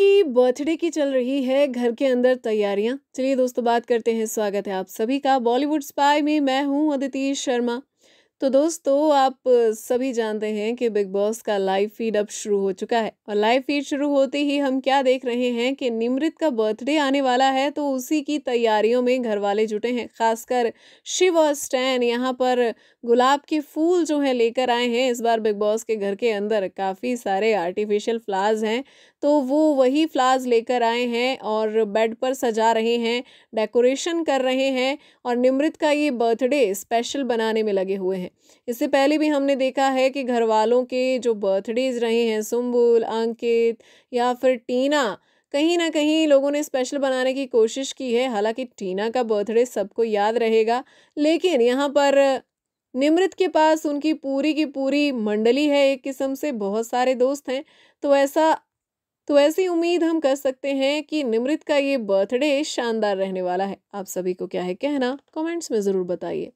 की बर्थडे की चल रही है घर के अंदर तैयारियां चलिए दोस्तों बात करते हैं स्वागत है आप सभी का बॉलीवुड स्पाई में मैं हूं अदिति शर्मा तो दोस्तों आप सभी जानते हैं कि बिग बॉस का लाइव फीड अब शुरू हो चुका है और लाइव फीड शुरू होते ही हम क्या देख रहे हैं कि निमृत का बर्थडे आने वाला है तो उसी की तैयारियों में घर वाले जुटे हैं खासकर शिव और स्टैन यहाँ पर गुलाब के फूल जो हैं लेकर आए हैं इस बार बिग बॉस के घर के अंदर काफ़ी सारे आर्टिफिशियल फ्लावर्स हैं तो वो वही फ्लावर्स लेकर आए हैं और बेड पर सजा रहे हैं डेकोरेशन कर रहे हैं और निमृत का ये बर्थडे स्पेशल बनाने में लगे हुए हैं इससे पहले भी हमने देखा है कि घर वालों के जो बर्थडेज रहे हैं सुम्बुल अंकित या फिर टीना कहीं ना कहीं लोगों ने स्पेशल बनाने की कोशिश की है हालांकि टीना का बर्थडे सबको याद रहेगा लेकिन यहाँ पर निमृत के पास उनकी पूरी की पूरी मंडली है एक किस्म से बहुत सारे दोस्त हैं तो ऐसा तो ऐसी उम्मीद हम कर सकते हैं कि निमृत का ये बर्थडे शानदार रहने वाला है आप सभी को क्या है कहना कमेंट्स में ज़रूर बताइए